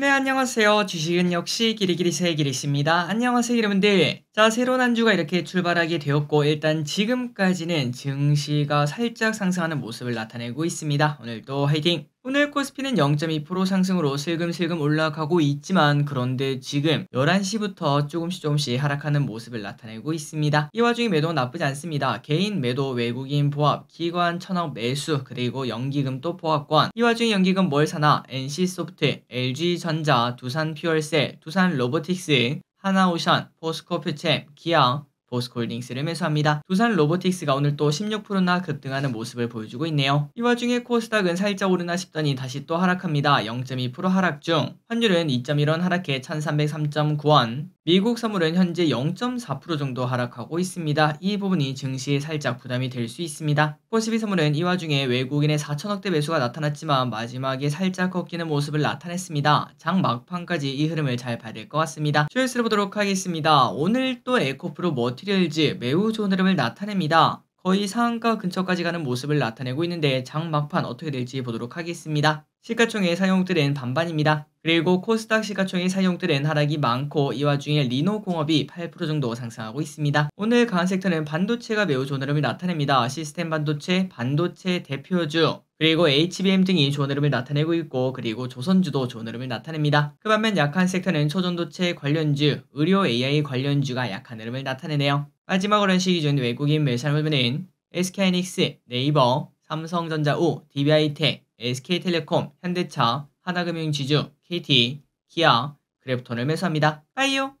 네, 안녕하세요. 주식은 역시 길이길이 새길이십니다. 안녕하세요, 여러분들. 자, 새로운 한 주가 이렇게 출발하게 되었고, 일단 지금까지는 증시가 살짝 상승하는 모습을 나타내고 있습니다. 오늘도 화이팅! 오늘 코스피는 0.2% 상승으로 슬금슬금 올라가고 있지만 그런데 지금 11시부터 조금씩 조금씩 하락하는 모습을 나타내고 있습니다. 이 와중에 매도는 나쁘지 않습니다. 개인 매도, 외국인 보합, 기관 천억 매수, 그리고 연기금 또 보합권. 이 와중에 연기금 뭘 사나? NC소프트, LG전자, 두산퓨얼셀, 두산로보틱스, 하나오션, 포스코퓨챔, 기아, 보스콜딩스를 매수합니다. 두산 로보틱스가 오늘 또 16%나 급등하는 모습을 보여주고 있네요. 이 와중에 코스닥은 살짝 오르나 싶더니 다시 또 하락합니다. 0.2% 하락 중 환율은 2.1원 하락해 1303.9원 미국 선물은 현재 0.4% 정도 하락하고 있습니다. 이 부분이 증시에 살짝 부담이 될 수 있습니다. 코스피 선물은 이 와중에 외국인의 4천억대 매수가 나타났지만 마지막에 살짝 꺾이는 모습을 나타냈습니다. 장 막판까지 이 흐름을 잘 봐야 될 것 같습니다. 주요스를 보도록 하겠습니다. 오늘 또 에코프로 뭐 어떻게일지 매우 좋은 흐름을 나타냅니다. 거의 상한가 근처까지 가는 모습을 나타내고 있는데 장 막판 어떻게 될지 보도록 하겠습니다. 시가총액 사용들은 반반입니다. 그리고 코스닥 시가총액 사용들은 하락이 많고 이 와중에 리노공업이 8% 정도 상승하고 있습니다. 오늘 강한 섹터는 반도체가 매우 좋은 흐름을 나타냅니다. 시스템 반도체, 반도체 대표주, 그리고 HBM 등이 좋은 흐름을 나타내고 있고 그리고 조선주도 좋은 흐름을 나타냅니다. 그 반면 약한 섹터는 초전도체 관련주, 의료 AI 관련주가 약한 흐름을 나타내네요. 마지막으로 시기 준 외국인 매수자분은 SK하이닉스, 네이버, 삼성전자우, DBI텍, SK텔레콤, 현대차, 하나금융지주, KT, 기아, 그래프톤을 매수합니다. 빠이요!